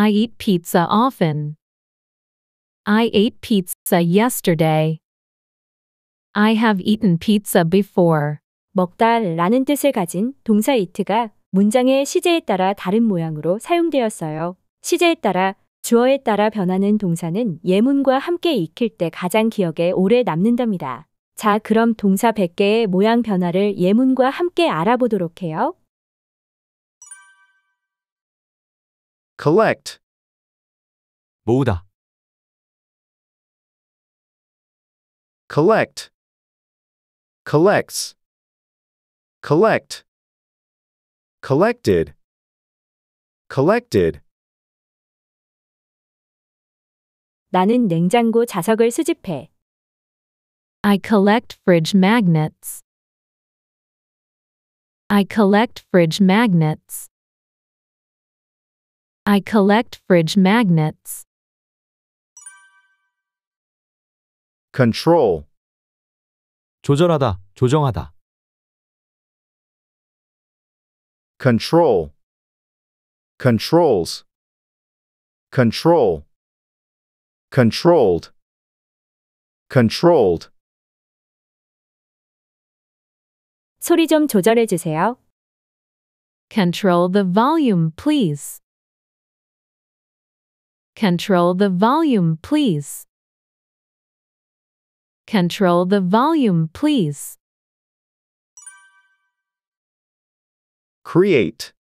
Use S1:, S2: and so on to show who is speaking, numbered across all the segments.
S1: I eat pizza often. I ate pizza yesterday. I have eaten pizza before. 먹다라는 뜻을 가진 동사 it가 문장의 시제에 따라 다른 모양으로 사용되었어요. 시제에 따라 주어에 따라 변하는 동사는 예문과 함께 익힐 때 가장 기억에 오래 남는답니다. 자, 그럼 동사 100개의 모양 변화를 예문과 함께 알아보도록 해요. collect 모으다 collect collects collect collected collected 나는 냉장고 자석을 수집해 I collect fridge magnets I collect fridge magnets I collect fridge magnets. control, 조절하다, 조정하다. control, controls, control, controlled, controlled, 소리 좀 조절해 주세요. Control the volume, please. Control the volume, please. Control the volume, please. create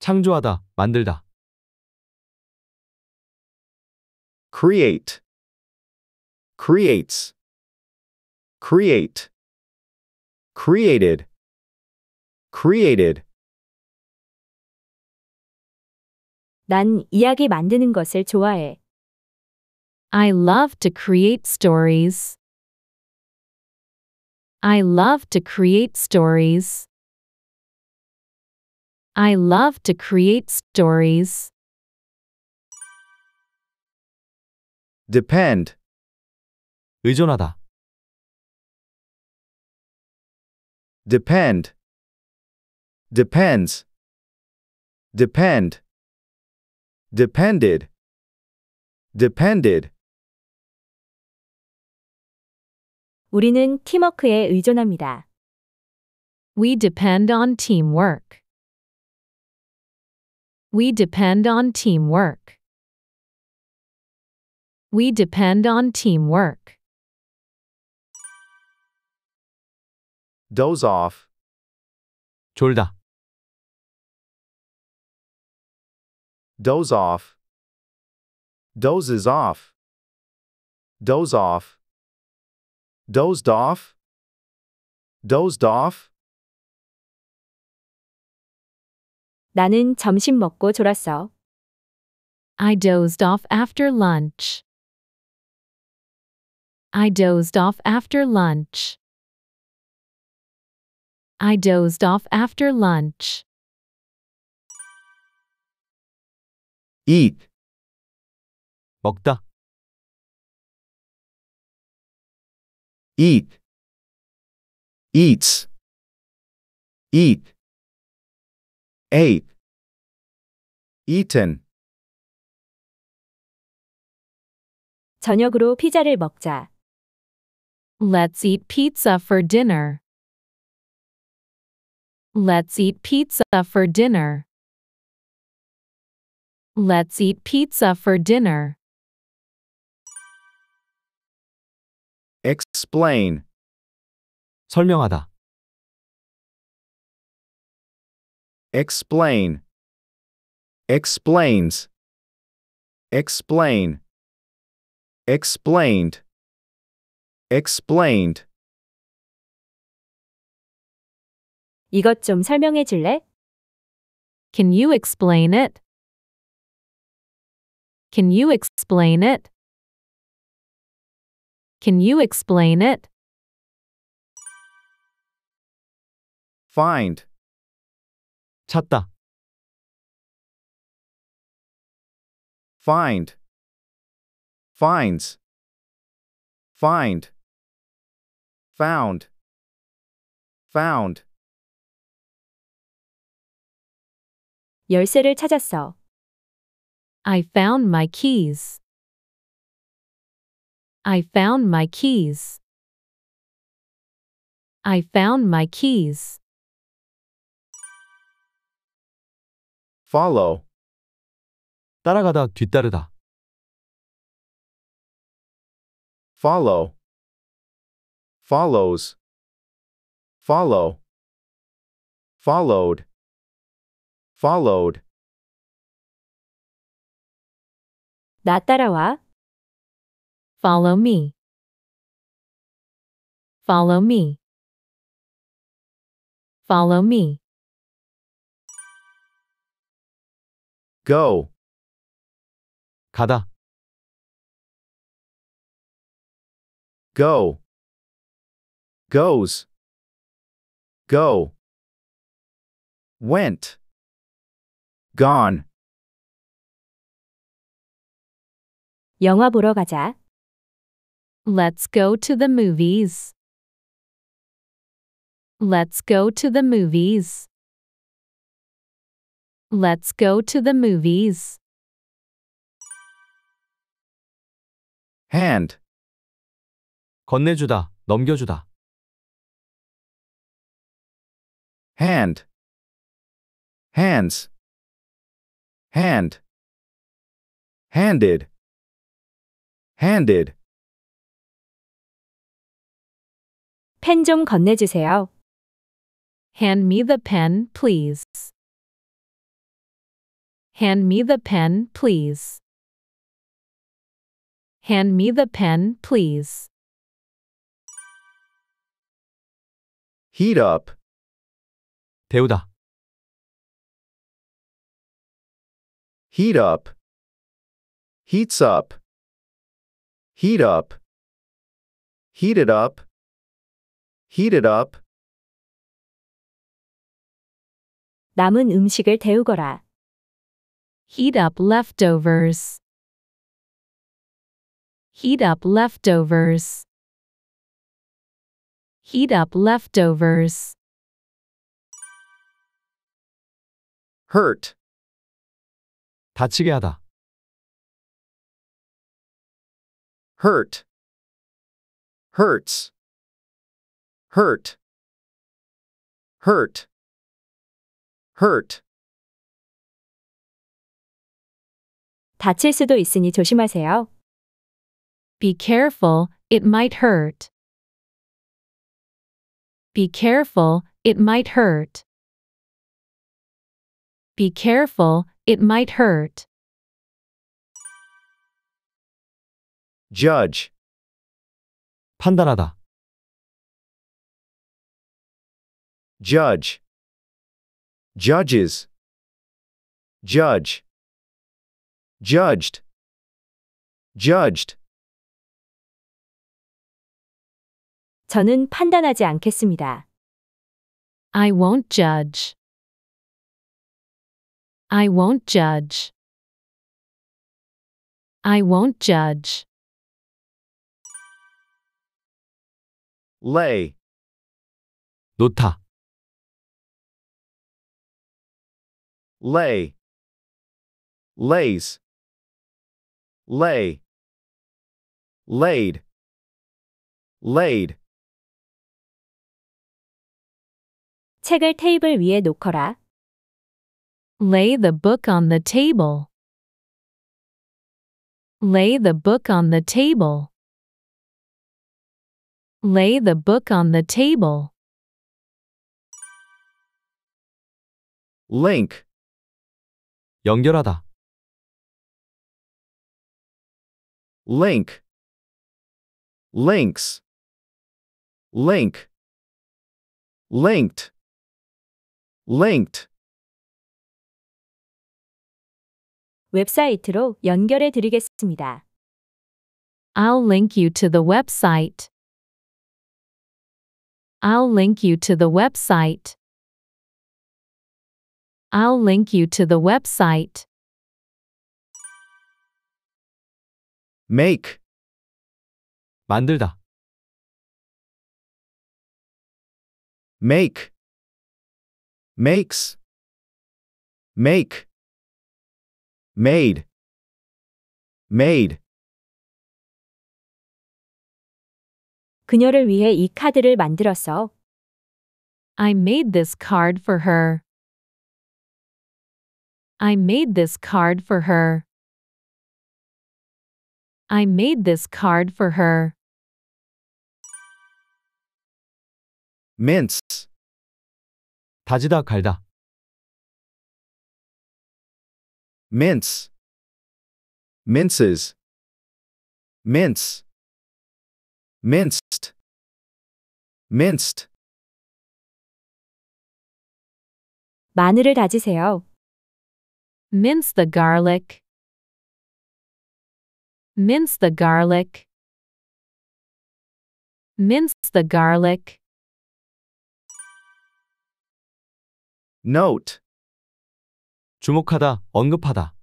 S1: 창조하다, 만들다. create creates create created created 난 이야기 만드는 것을 좋아해. I love to create stories. I love to create stories. I love to create stories. depend 의존하다 depend depends depend depended depended 우리는 팀워크에 의존합니다. We depend on teamwork. We depend on teamwork. We depend on teamwork. Doze off. 졸다. doze off, dozes off, doze off, dozed off, dozed off. 나는 점심 먹고 졸았어. I dozed off after lunch. I dozed off after lunch. I dozed off after lunch. eat 먹다 eat eats eat ate eaten 저녁으로 피자를 먹자. Let's eat pizza for dinner. Let's eat pizza for dinner. Let's eat pizza for dinner. Explain. 설명하다. Explain. Explains. Explain. Explained. Explained. 이것 좀 설명해 줄래? Can you explain it? Can you explain it? Can you explain it? find 찾다 find finds find found found 열쇠를 찾았어. I found my keys. I found my keys. I found my keys. follow 따라가다 뒤따르다 follow follows follow followed followed 나 따라와. Follow me. Follow me. Follow me. Go. 가다. Go. Goes. Go. Went. Gone. 영화 보러 가자. Let's go to the movies. Let's go to the movies. Let's go to the movies. hand 건네주다, 넘겨주다. hand hands hand handed handed. 펜좀 건네주세요. Hand me the pen, please. Hand me the pen, please. Hand me the pen, please. heat up 데우다 heat up heats up heat up, heat it up, heat it up. 남은 음식을 데우거라. Heat up leftovers. Heat up leftovers. Heat up leftovers. hurt 다치게 하다 hurt hurts hurt hurt hurt 다칠 수도 있으니 조심하세요. Be careful, it might hurt. Be careful, it might hurt. Be careful, it might hurt. judge 판단하다 judge judges judge judged judged 저는 판단하지 않겠습니다. I won't judge. I won't judge. I won't judge. lay 놓다 lay lays lay laid laid 책을 테이블 위에 놓거라 lay the book on the table lay the book on the table Lay the book on the table. link 연결하다 link links link linked linked 웹사이트로 연결해 드리겠습니다. I'll link you to the website. I'll link you to the website. I'll link you to the website. make 만들다 make makes make made made 그녀를 위해 이 카드를 만들었어. I made this card for her. I made this card for her. I made this card for her. mince 다지다 갈다 mince minces mince minced minced 마늘을 다지세요. Mince the garlic. Mince the garlic. Mince the garlic. Note. 주목하다, 언급하다.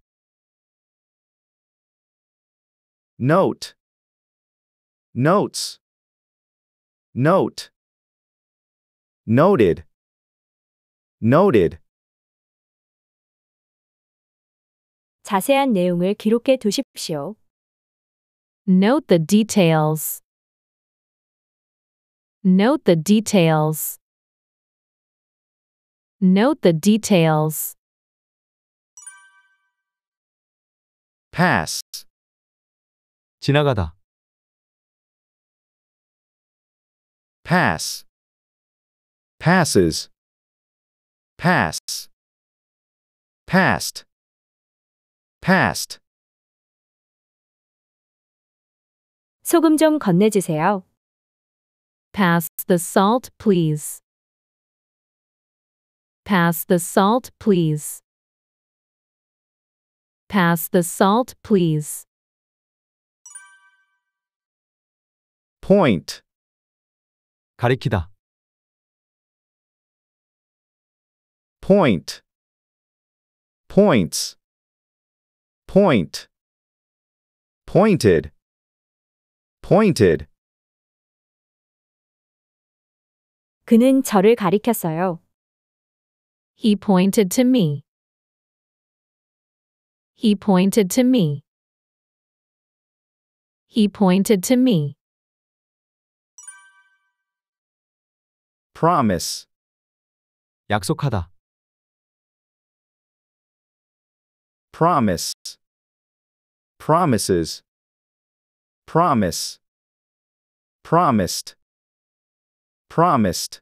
S1: Note. Notes. Note. Noted. Noted. 자세한 내용을 기록해 두십시오. Note the details. Note the details. Note the details. pass 지나가다 pass passes pass past past 소금 좀 건네주세요. Pass the salt, please. Pass the salt, please. Pass the salt, please. Point. 가리키다. point points point pointed pointed 그는 저를 가리켰어요. He pointed to me. He pointed to me. He pointed to me. promise 약속하다 promise promises promise promised promised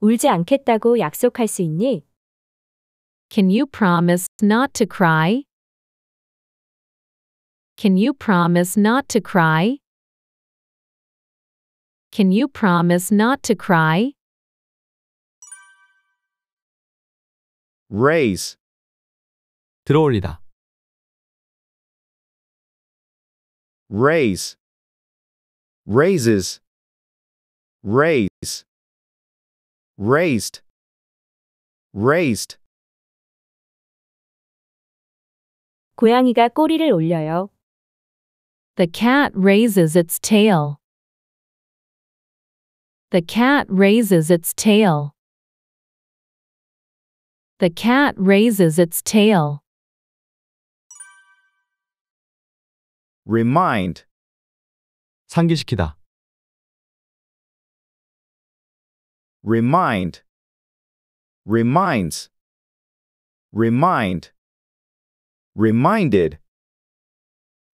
S1: 울지 않겠다고 약속할 수 있니? Can you promise not to cry? Can you promise not to cry? Can you promise not to cry? raise 들어올리다 raise raises raise raised raised 고양이가 꼬리를 올려요. The cat raises its tail. The cat raises its tail. The cat raises its tail. Remind. 상기시키다. Remind. Reminds. Remind. Reminded.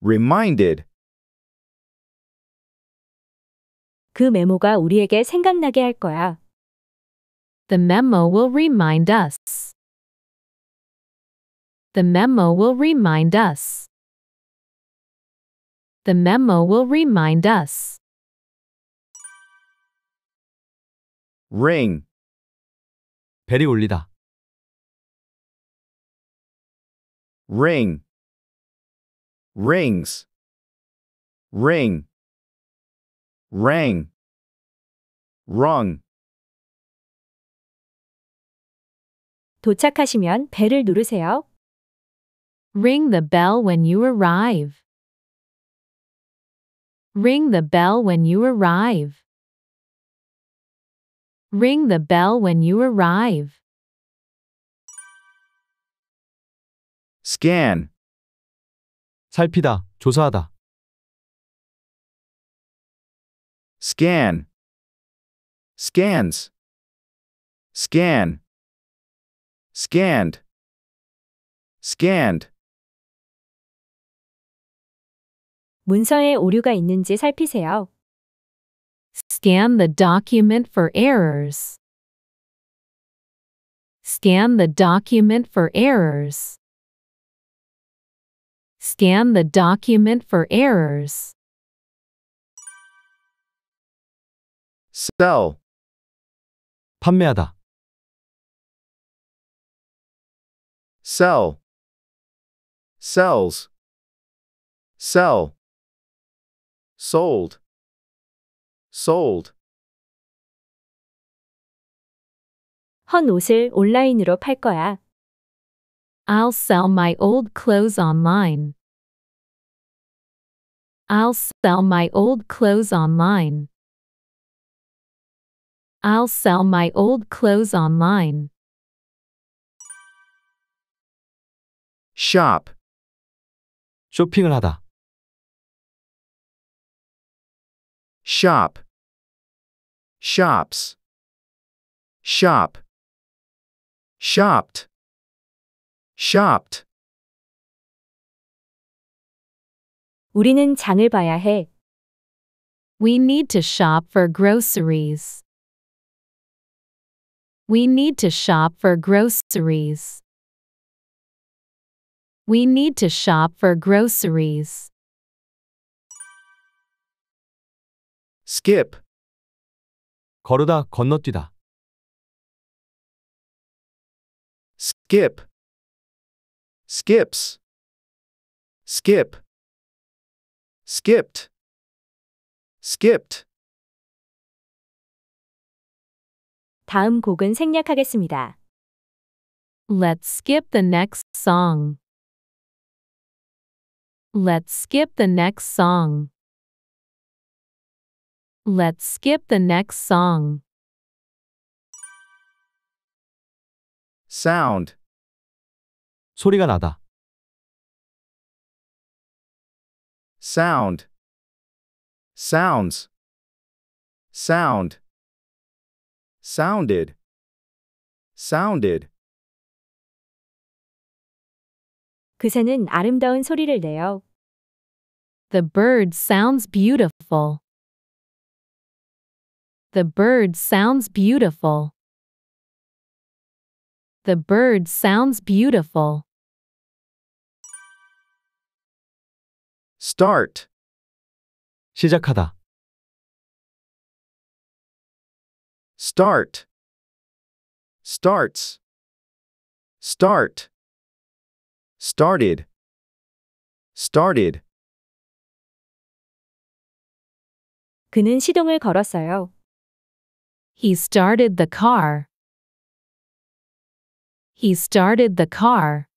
S1: Reminded. 그 메모가 우리에게 생각나게 할 거야. The memo will remind us. The memo will remind us. The memo will remind us. ring 벨이 울리다. ring rings ring rang, rung. 도착하시면 벨을 누르세요. Ring the bell when you arrive. Ring the bell when you arrive. Ring the bell when you arrive. scan 살피다, 조사하다. scan scans scan scanned scanned 문서에 오류가 있는지 살피세요. Scan the document for errors. Scan the document for errors. Scan the document for errors. sell 판매하다 sell sells sell sold sold 헌 옷을 온라인으로 팔 거야. I'll sell my old clothes online. I'll sell my old clothes online. I'll sell my old clothes online. shop, 쇼핑을 하다. shop, shops, shop, shopped, shopped. 우리는 장을 봐야 해. We need to shop for groceries. We need to shop for groceries. We need to shop for groceries. skip 걸으다 건너뛰다 skip skips skip skipped skipped 다음 곡은 생략하겠습니다. Let's skip the next song. Let's skip the next song. Let's skip the next song. sound 소리가 나다. sound sounds sound sounded sounded 그새는 아름다운 소리를 내요. The bird sounds beautiful. The bird sounds beautiful. The bird sounds beautiful. start 시작하다 start starts start started started 그는 시동을 걸었어요. He started the car. He started the car.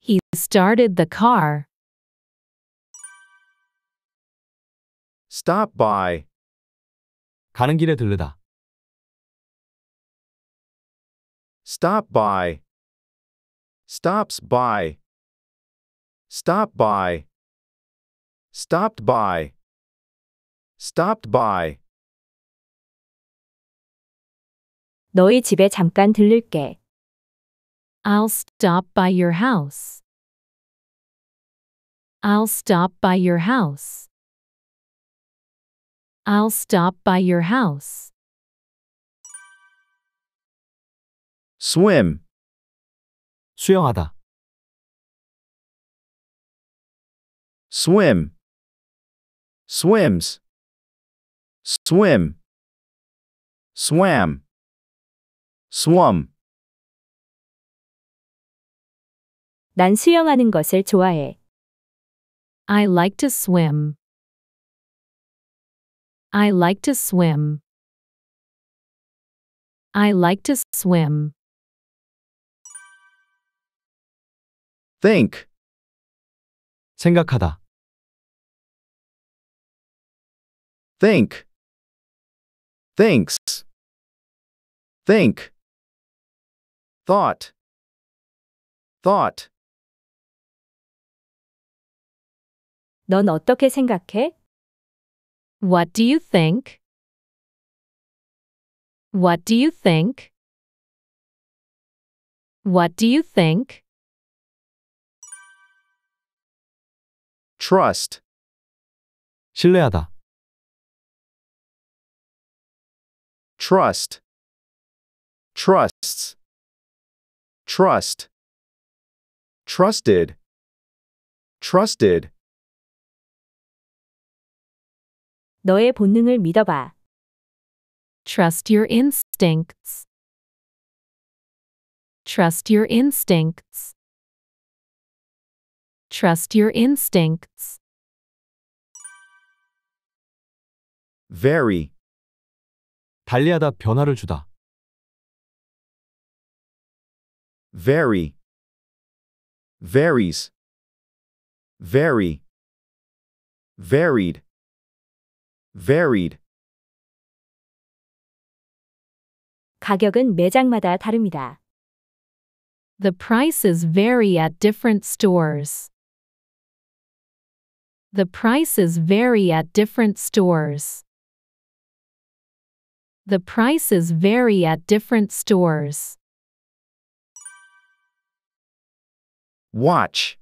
S1: He started the car. Stop by. 가는 길에 들르다. stop by stops by stop by stopped by stopped by 너희 집에 잠깐 들를게. I'll stop by your house. I'll stop by your house. I'll stop by your house. swim 수영하다 swim swims swim swam swum 난 수영하는 것을 좋아해. I like to swim. I like to swim. I like to swim. think 생각하다 think thinks think thought thought 넌 어떻게 생각해? What do you think? What do you think? What do you think? Trust. 신뢰하다. Trust. Trusts. Trust. Trusted. Trusted. 너의 본능을 믿어봐. Trust your instincts. Trust your instincts. Trust your instincts. Very. 달리하다 변화를 주다. Very. Varies. Very. Varied. varied. 가격은 매장마다 다릅니다. The prices vary at different stores. The prices vary at different stores. The prices vary at different stores. Watch.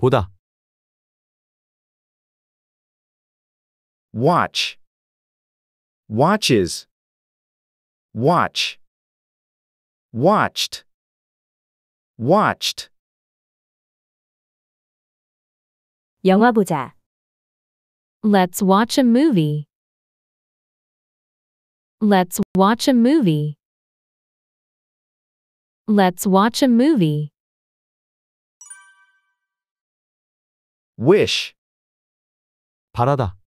S1: 보다. Watch. Watches. Watch. Watched. Watched. 영화 보자. Let's watch a movie. Let's watch a movie. Let's watch a movie. Wish. 바라다.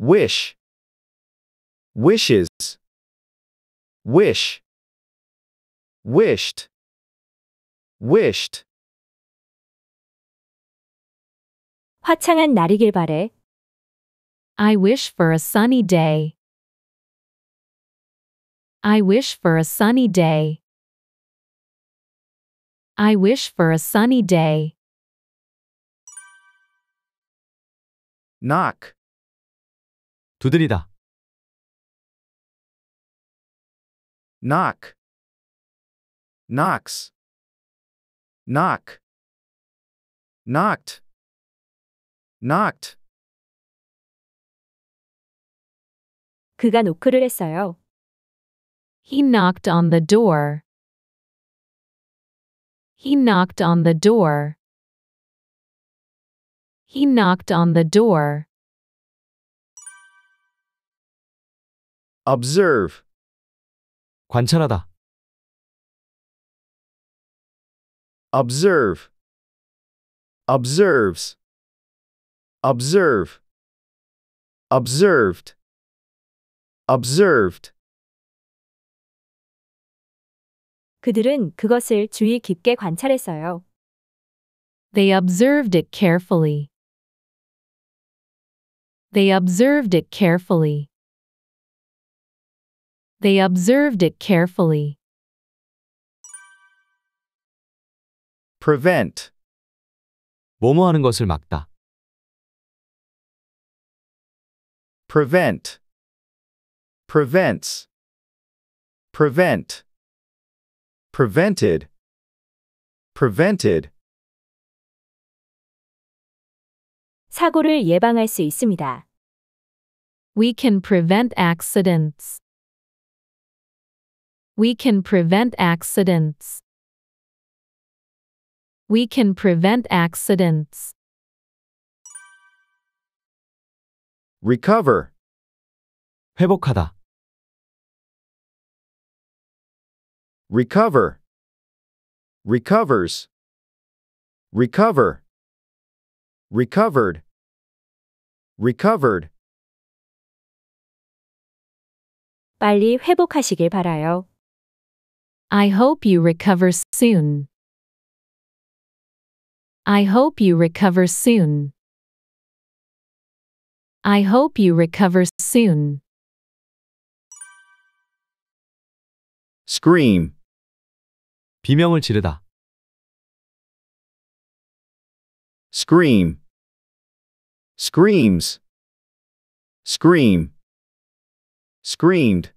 S1: wish wishes wish wished wished 화창한 날이길 바래. I wish for a sunny day. I wish for a sunny day. I wish for a sunny day. knock 두드리다. knock knocks knock knocked knocked 그가 노크를 했어요. He knocked on the door. He knocked on the door. He knocked on the door. observe 관찰하다 observe observes observe observed observed 그들은 그것을 주의 깊게 관찰했어요. They observed it carefully. They observed it carefully. They observed it carefully. prevent 뭐뭐 것을 막다. prevent prevents prevent prevented prevented 사고를 예방할 수 있습니다. We can prevent accidents. We can prevent accidents. We can prevent accidents. recover 회복하다 recover recovers recover recovered recovered 빨리 회복하시길 바라요. I hope you recover soon. I hope you recover soon. I hope you recover soon. scream 비명을 지르다. scream screams scream screamed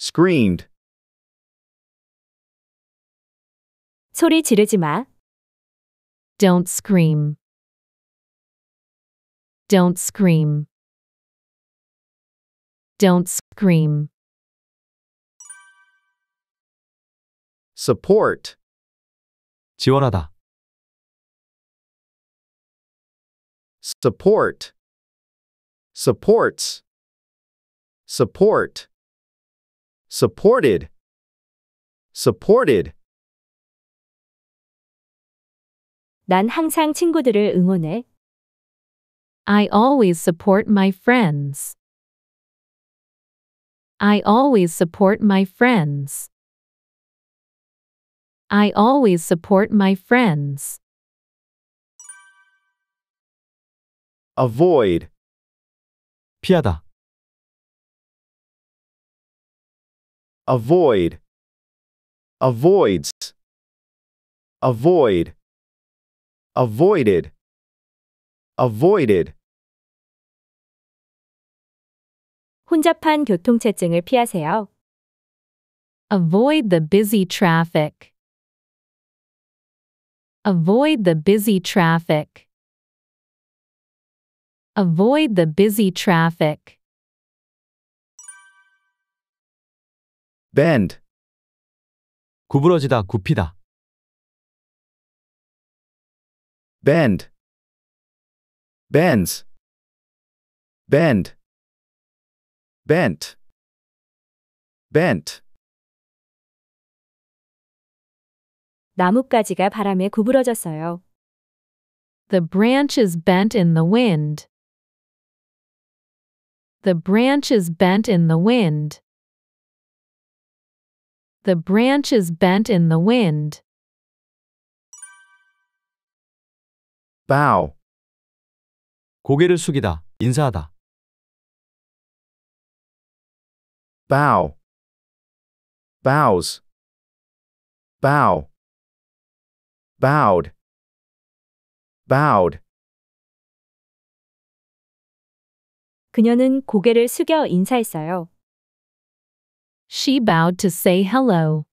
S1: screamed 소리 지르지 마. Don't scream. Don't scream. Don't scream. support 지원하다 support supports support supported supported 난 항상 친구들을 응원해. I always support my friends. I always support my friends. I always support my friends. avoid 피하다 avoid avoids avoid avoided avoided 혼잡한 교통체증을 피하세요. Avoid the busy traffic. Avoid the busy traffic. Avoid the busy traffic. bend 구부러지다, 굽히다. bend bends bend bent bent 나뭇가지가 바람에 구부러졌어요. The branch is bent in the wind. The branch is bent in the wind. The branch is bent in the wind. bow. 고개를 숙이다, 인사하다. bow, bows, bow, bowed, bowed. 그녀는 고개를 숙여 인사했어요. She bowed to say hello.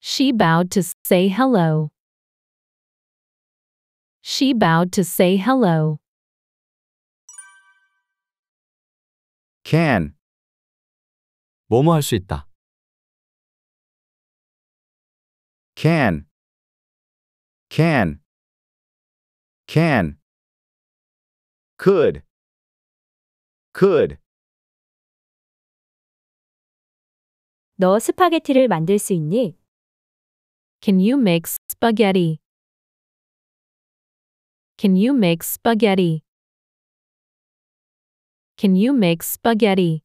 S1: She bowed to say hello. She bowed to say hello. Can. 뭐뭐 할 있다. Can. Can. Can. Could. Could. 너 스파게티를 만들 수 있니? Can you make spaghetti? Can you make spaghetti? Can you make spaghetti?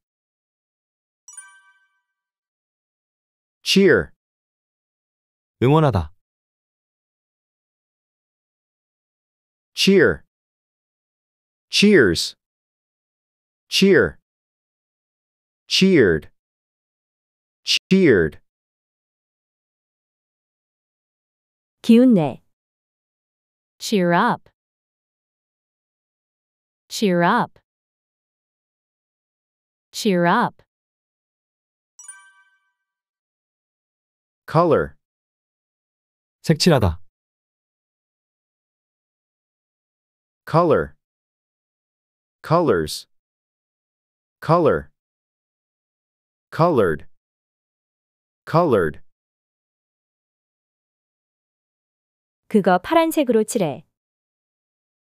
S1: cheer 응원하다 cheer cheers cheer cheered cheered 기운내 cheer up Cheer up. Cheer up. color 색칠하다 color colors color colored colored 그거 파란색으로 칠해.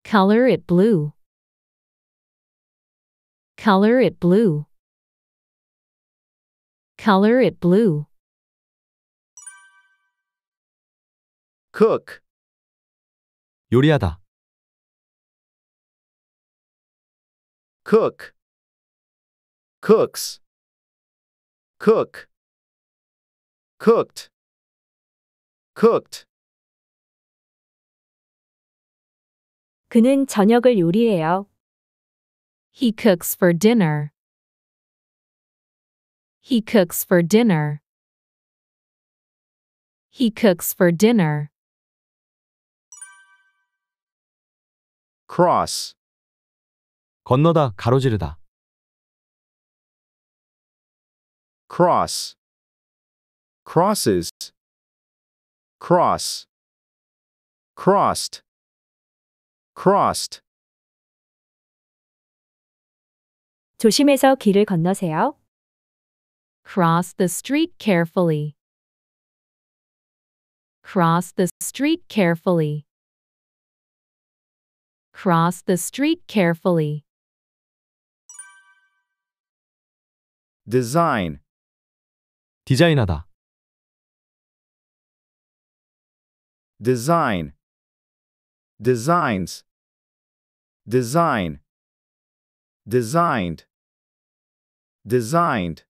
S1: Color it blue. color it blue color it blue cook 요리하다 cook cooks cook cooked cooked 그는 저녁을 요리해요. He cooks for dinner. He cooks for dinner. He cooks for dinner. cross 건너다 가로지르다 cross crosses cross crossed crossed 조심해서 길을 건너세요. Cross the street carefully. Cross the street carefully. Cross the street carefully. design 디자인하다 design designs design designed designed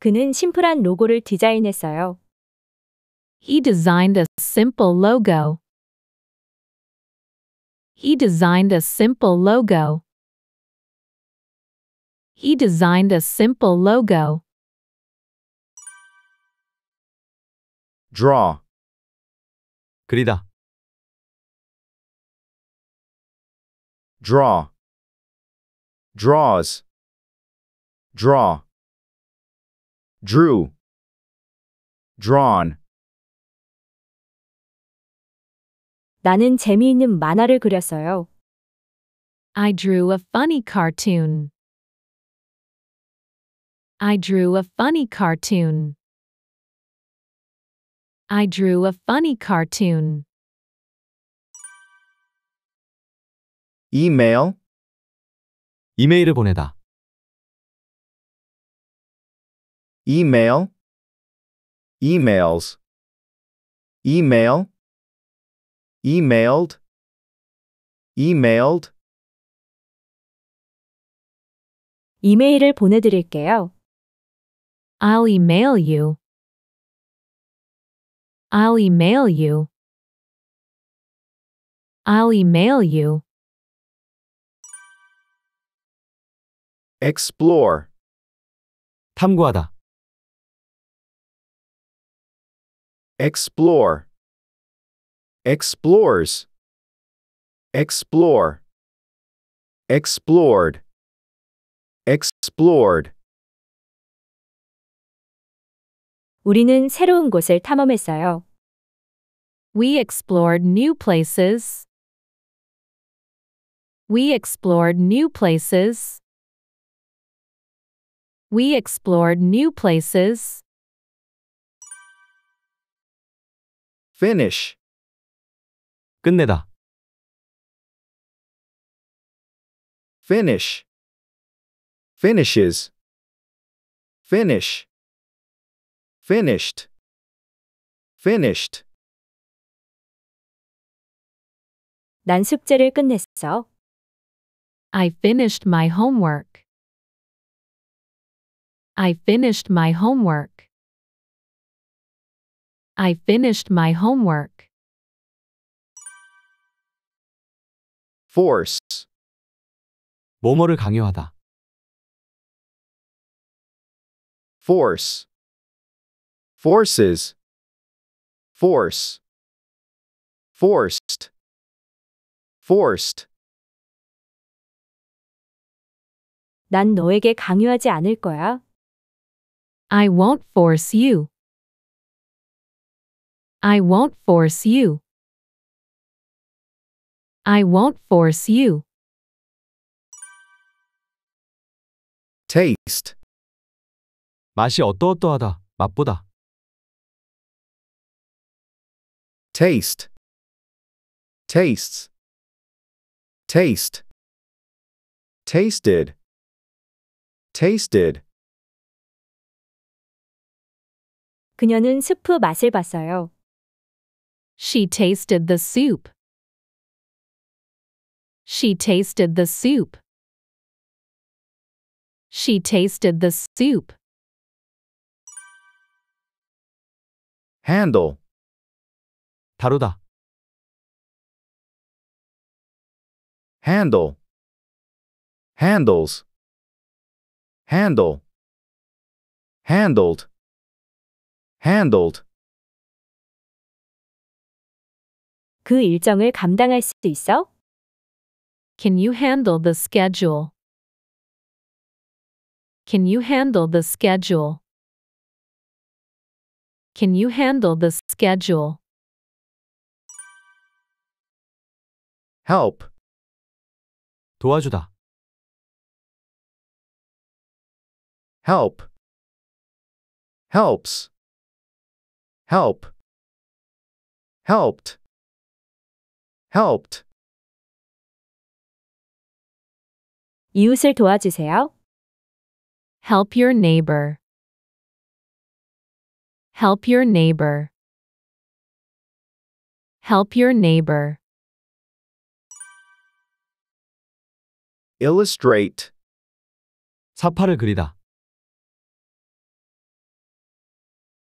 S1: 그는 심플한 로고를 디자인했어요. He designed a simple logo. He designed a simple logo. He designed a simple logo. draw 그리다 draw draws draw drew drawn 나는 재미있는 만화를 그렸어요. I drew a funny cartoon. I drew a funny cartoon. I drew a funny cartoon. email 이메일을 보내다. email emails email emailed emailed 이메일을 보내드릴게요. I'll email you. I'll email you. I'll email you. explore 탐구하다 explore explores explore explored explored 우리는 새로운 곳을 탐험했어요. We explored new places. We explored new places. We explored new places. Finish. 끝내다. Finish. Finishes. Finish. Finished. Finished. 난 숙제를 끝냈어. I finished my homework. I finished my homework. I finished my homework. force, 뭐뭐를 강요하다. force, forces, force, forced, forced. 난 너에게 강요하지 않을 거야. I won't force you. I won't force you. I won't force you. Taste. 맛이 어떠어떠하다, 맛보다. Taste. Tastes. Taste. Tasted. Tasted. 그녀는 맛을 봤어요. She tasted the soup. She tasted the soup. She tasted the soup. handle 다루다 handle handles handle handled handled. 그 일정을 감당할 수 있어? Can you handle the schedule? Can you handle the schedule? Can you handle the schedule? help 도와주다 help helps help helped helped 이웃을 도와주세요. Help your neighbor. Help your neighbor. Help your neighbor. Illustrate. 사파를 그리다.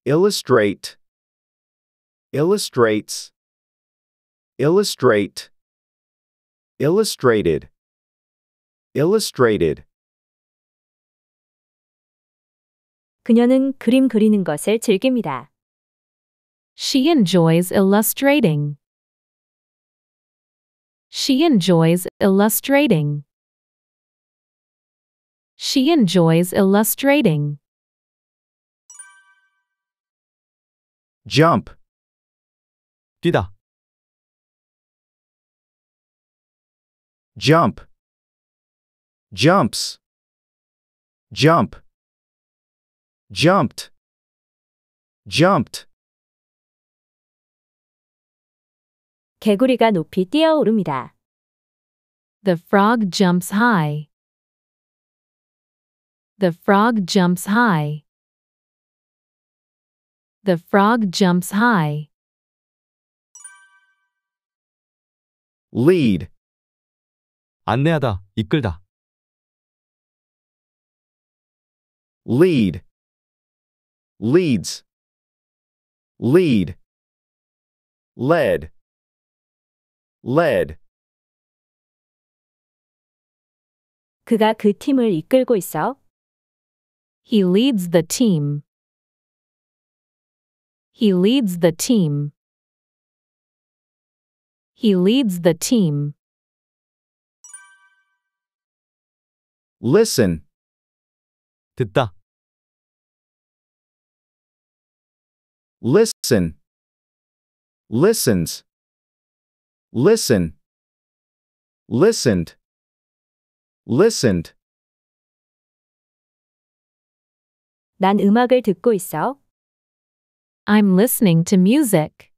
S1: Illustrate illustrates illustrate illustrated illustrated 그녀는 그림 그리는 것을 즐깁니다. She enjoys illustrating. She enjoys illustrating. She enjoys illustrating. Jump 뛰다 jump jumps jump jumped jumped 개구리가 높이 뛰어오릅니다. The frog jumps high. The frog jumps high. The frog jumps high. lead 안내하다, 이끌다. lead leads lead led led 그가 그 팀을 이끌고 있어. He leads the team. He leads the team. He leads the team. Listen. 듣다. Listen. Listens. Listen. Listened. Listened. 난 음악을 듣고 있어. I'm listening to music.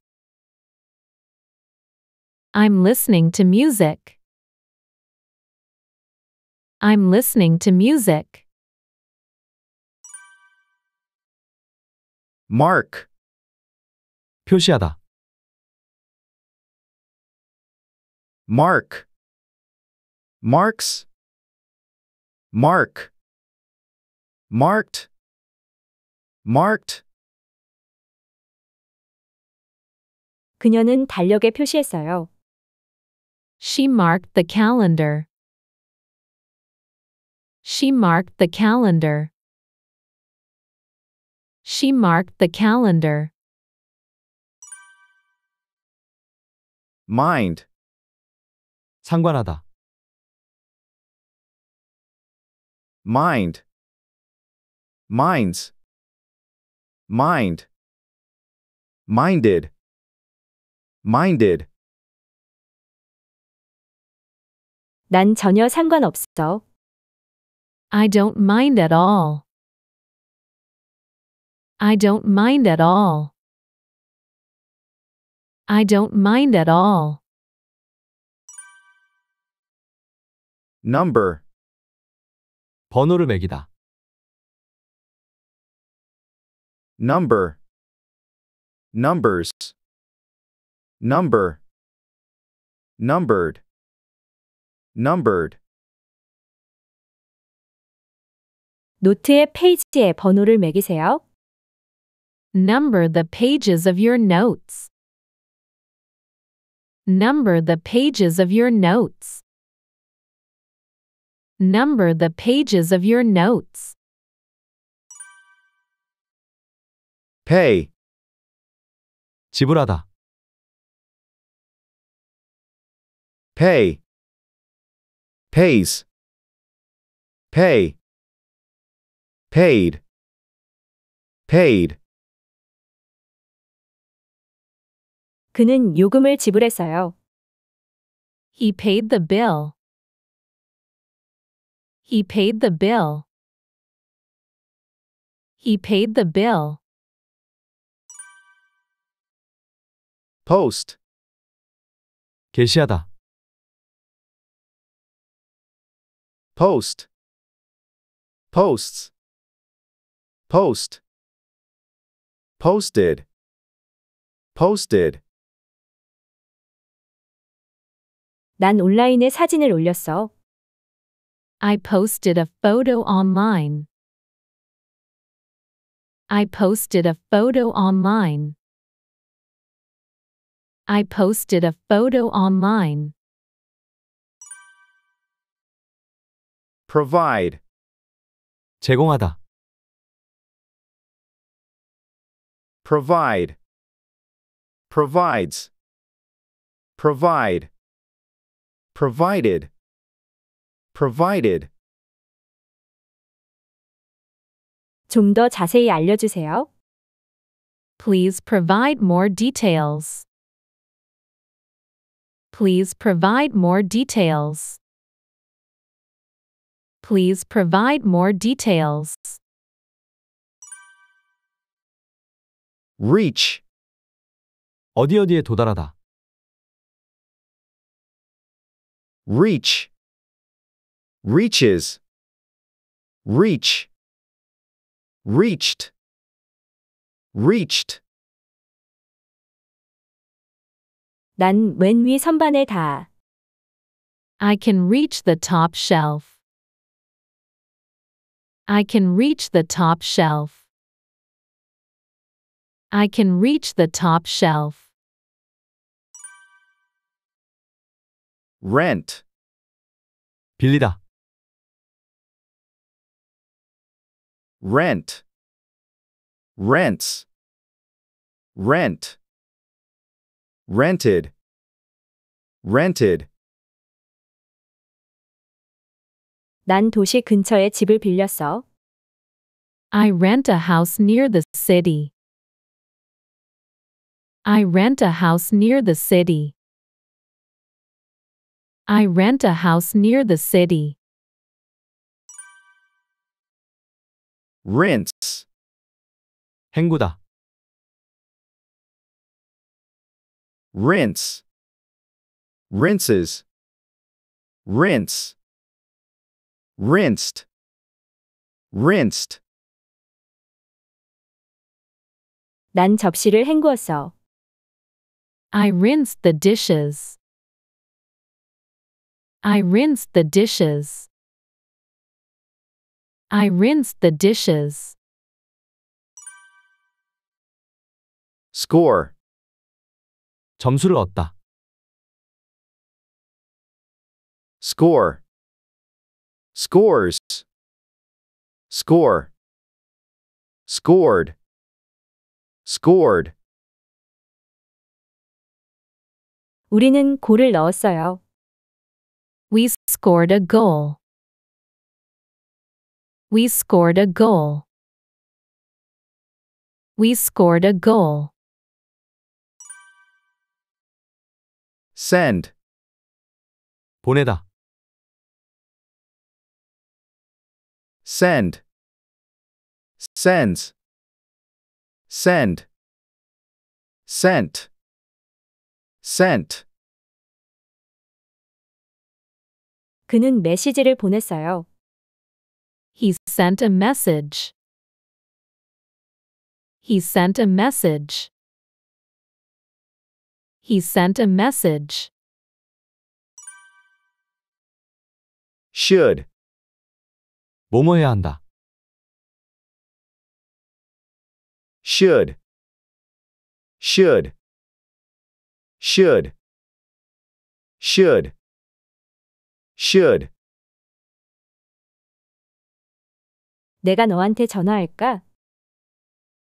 S1: I'm listening to music. I'm listening to music. mark 표시하다 mark marks mark marked marked 그녀는 달력에 표시했어요. She marked the calendar. She marked the calendar. She marked the calendar. mind 상관하다 mind minds mind minded minded 난 전혀 상관없어. I don't mind at all. I don't mind at all. I don't mind at all. number 번호를 매기다. number numbers number numbered numbered. 노트의 페이지에 번호를 매기세요. Number the pages of your notes. Number the pages of your notes. Number the pages of your notes. pay 지불하다 pay pays pay paid paid 그는 요금을 지불했어요. He paid the bill. He paid the bill. He paid the bill. post 게시하다 post posts post posted posted 난 온라인에 사진을 올렸어. I posted a photo online. I posted a photo online. I posted a photo online. provide 제공하다 provide provides provide provided provided 좀 더 자세히 알려주세요. Please provide more details. Please provide more details. Please provide more details. reach 어디 어디에 도달하다 reach reaches reach reached reached 난맨위 선반에 다. I can reach the top shelf. I can reach the top shelf. I can reach the top shelf. rent 빌리다 rent rents rent rented rented 난 도시 근처에 집을 빌렸어. I rent a house near the city. I rent a house near the city. I rent a house near the city. rents 행구다 rents rinses rinse rinsed, rinsed. 난 접시를 헹구었어. I rinsed the dishes. I rinsed the dishes. I rinsed the dishes. score, 점수를 얻다. score. Scores. Score. Scored. Scored. 우리는 골을 넣었어요. We scored a goal. We scored a goal. We scored a goal. Send. 보내다. send sends send sent sent 그는 메시지를 보냈어요. He sent a message. He sent a message. He sent a message. should 뭐뭐 해야 한다. should should should should should 내가 너한테 전화할까?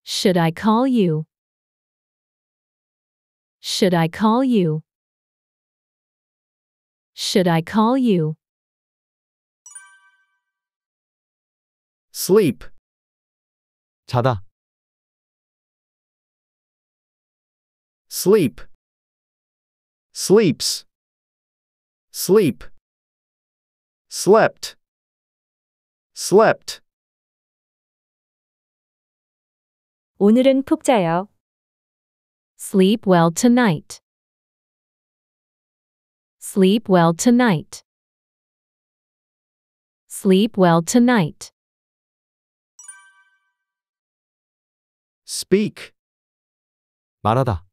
S1: Should I call you? Should I call you? Should I call you? sleep 자다 sleep sleeps sleep slept slept 오늘은 푹 자요 sleep well tonight sleep well tonight sleep well tonight speak 말하다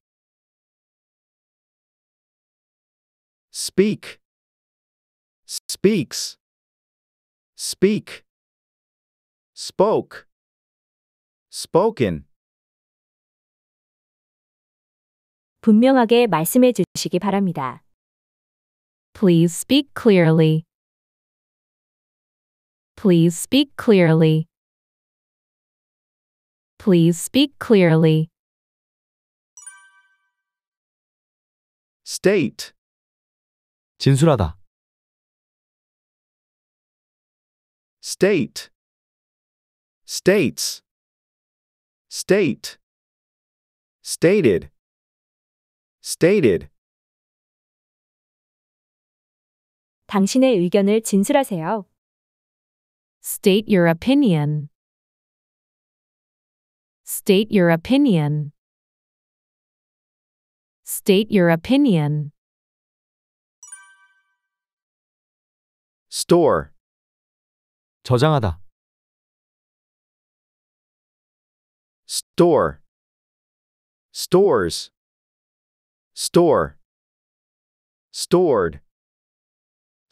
S1: speak speaks speak spoke spoken 분명하게 말씀해 주시기 바랍니다. Please speak clearly. Please speak clearly. Please speak clearly. state 진술하다, state states state stated stated 당신의 의견을 진술하세요. State your opinion. State your opinion. State your opinion. store 저장하다 store stores store stored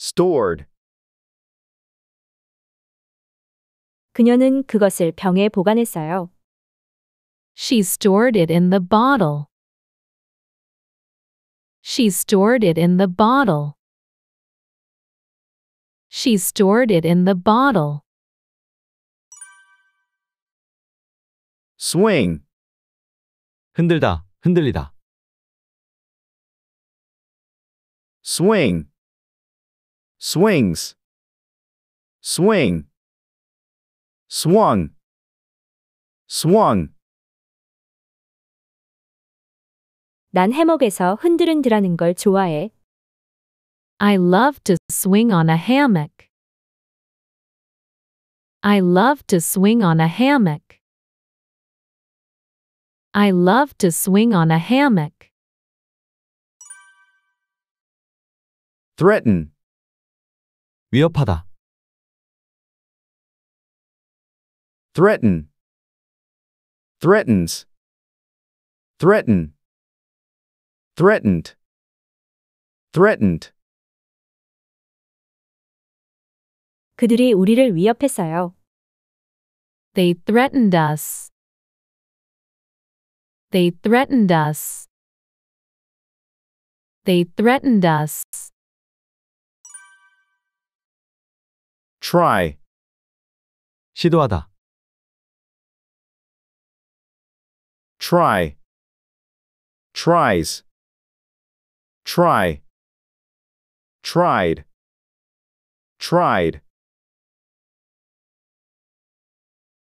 S1: stored 그녀는 그것을 병에 보관했어요. She stored it in the bottle. She stored it in the bottle. She stored it in the bottle. swing 흔들다, 흔들리다. swing swings swing swung swung 난 해먹에서 흔들흔들하는 걸 좋아해. I love to swing on a hammock. I love to swing on a hammock. I love to swing on a hammock. threaten 위협하다 threaten threatens threaten threatened, threatened. 그들이 우리를 위협했어요. They threatened us. They threatened us. They threatened us. try 시도하다 try tries Try. Tried. Tried.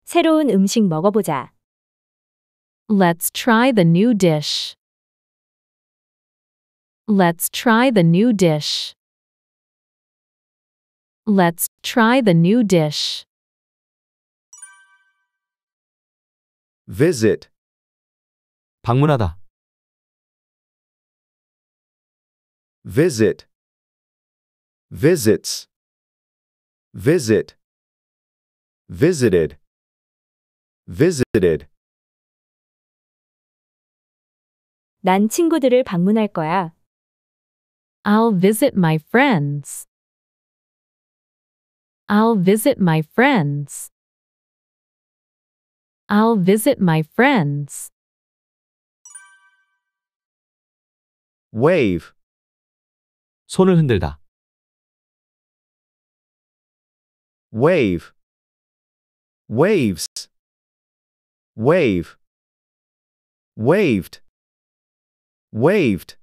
S1: 새로운 음식 먹어보자. Let's try the new dish. Let's try the new dish. Let's try the new dish. Visit. 방문하다. Visit. Visits. Visit. Visited. Visited. 난 친구들을 방문할 거야. I'll visit my friends. I'll visit my friends. I'll visit my friends. Wave. 손을 흔들다. wave waves wave waved waved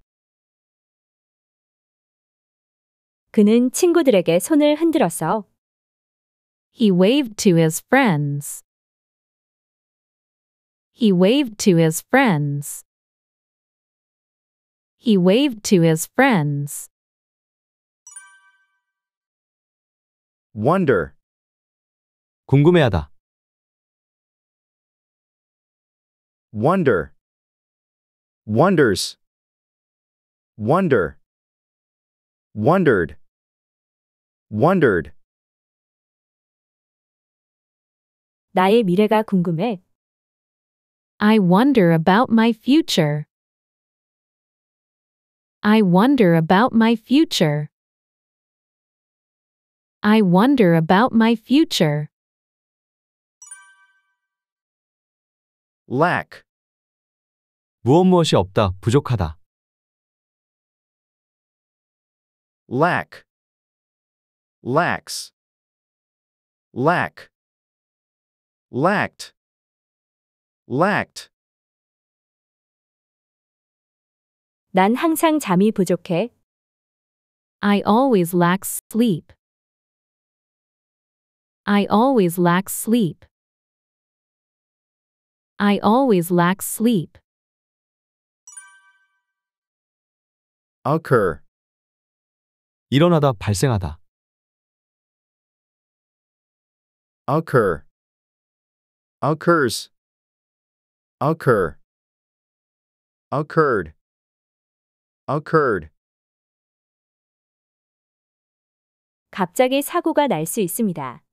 S1: 그는 친구들에게 손을 흔들었어. He waved to his friends. He waved to his friends. He waved to his friends. wonder 궁금해하다 wonder wonders wonder wondered wondered 나의 미래가 궁금해 I wonder about my future I wonder about my future I wonder about my future. lack 무엇 무엇이 없다, 부족하다. lack lacks lack lacked lacked 난 항상 잠이 부족해. I always lack sleep. I always lack sleep. I always lack sleep. occur 일어나다 발생하다 occur occurs occur occurred occurred 갑자기 사고가 날 수 있습니다.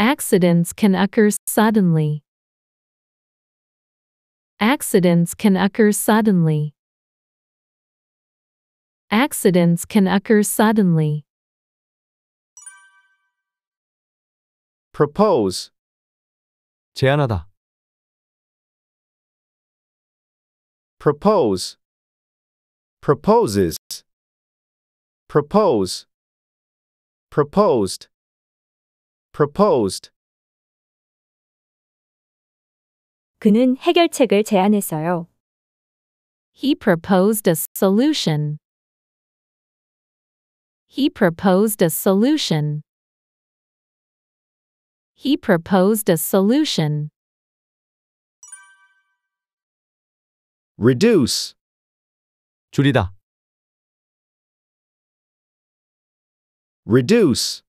S1: Accidents can occur suddenly. Accidents can occur suddenly. Accidents can occur suddenly. propose 제안하다 propose proposes propose proposed proposed. 그는 해결책을 제안했어요. He proposed a solution. He proposed a solution. He proposed a solution. reduce 줄이다 reduce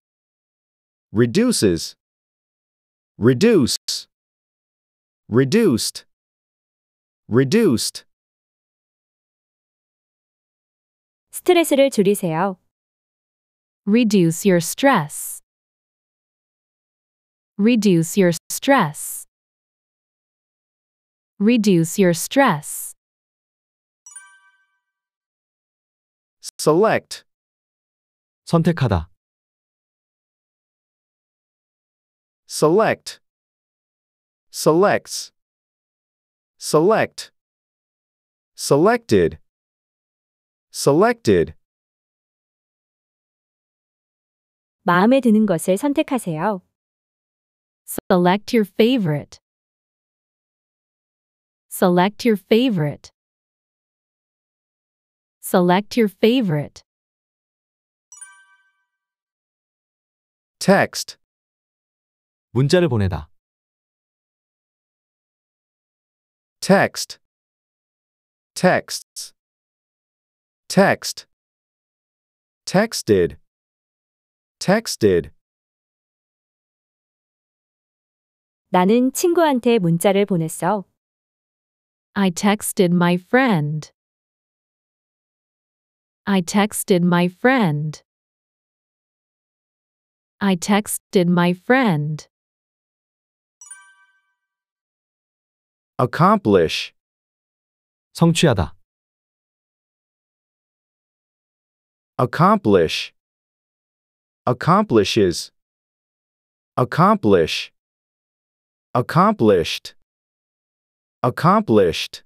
S1: reduces, reduce, reduced, reduced. 스트레스를 줄이세요. Reduce your stress. Reduce your stress. Reduce your stress. Select 선택하다 Select. Selects. Select. Selected. Selected. 마음에 드는 것을 선택하세요. Select your favorite. Select your favorite. Select your favorite. Text. 문자를 보내다. text texts text texted texted 나는 친구한테 문자를 보냈어. I texted my friend. I texted my friend. I texted my friend. accomplish 성취하다 accomplish accomplishes accomplish accomplished accomplished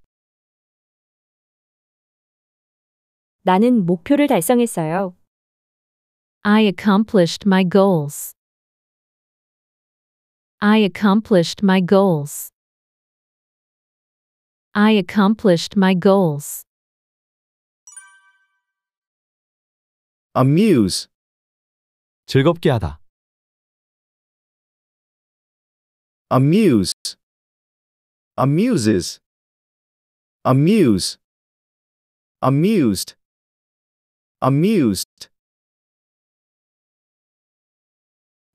S1: 나는 목표를 달성했어요. I accomplished my goals. I accomplished my goals. I accomplished my goals. amuse, 즐겁게 하다. amuse, amuses, amuse, amused, amused,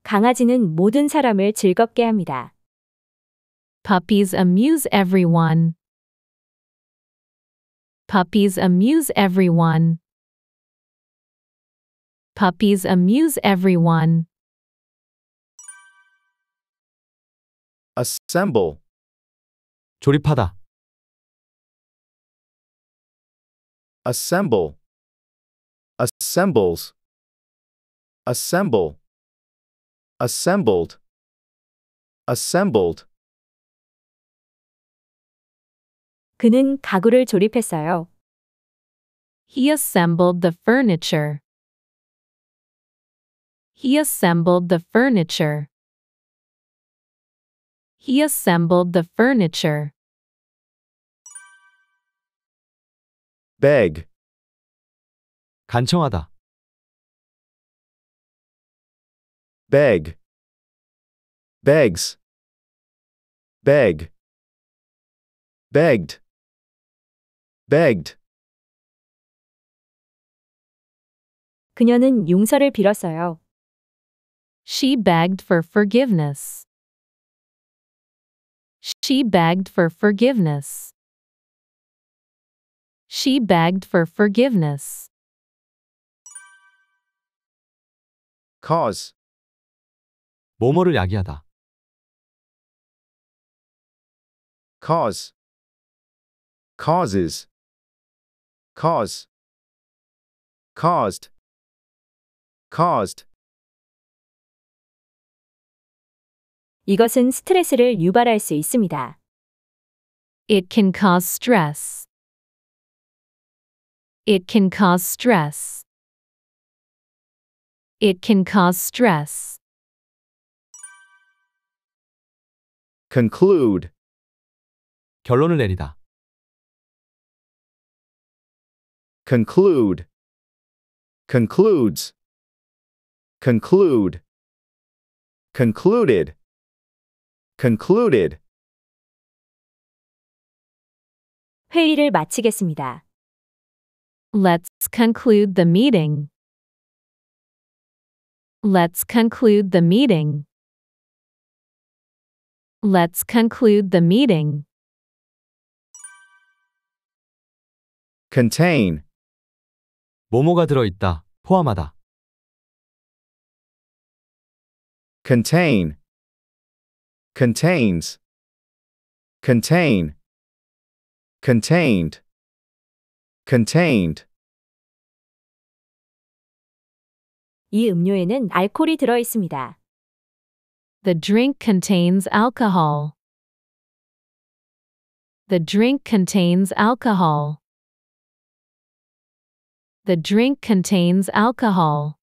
S1: 강아지는 모든 사람을 즐겁게 합니다. Puppies amuse everyone. Puppies amuse everyone. Puppies amuse everyone. Assemble. 조립하다. Assemble. Assembles. Assemble. Assembled. Assembled. 그는 가구를 조립했어요. He assembled the furniture. He assembled the furniture. He assembled the furniture. beg 간청하다 beg begs beg begged begged. 그녀는 용서를 빌었어요. She begged for forgiveness. She begged for forgiveness. She begged for forgiveness. cause 뭐뭐를 야기하다. cause causes cause caused caused 이것은 스트레스를 유발할 수 있습니다. It can cause stress. It can cause stress. It can cause stress. conclude 결론을 내리다 conclude concludes conclude concluded concluded 회의를 마치겠습니다. Let's conclude the meeting. Let's conclude the meeting. Let's conclude the meeting. Contain 뭐뭐가 있다. 포함하다. contain, contains, contain, contained, contained. 이 음료에는 알코올이 들어 있습니다. The drink contains alcohol. The drink contains alcohol. The drink contains alcohol.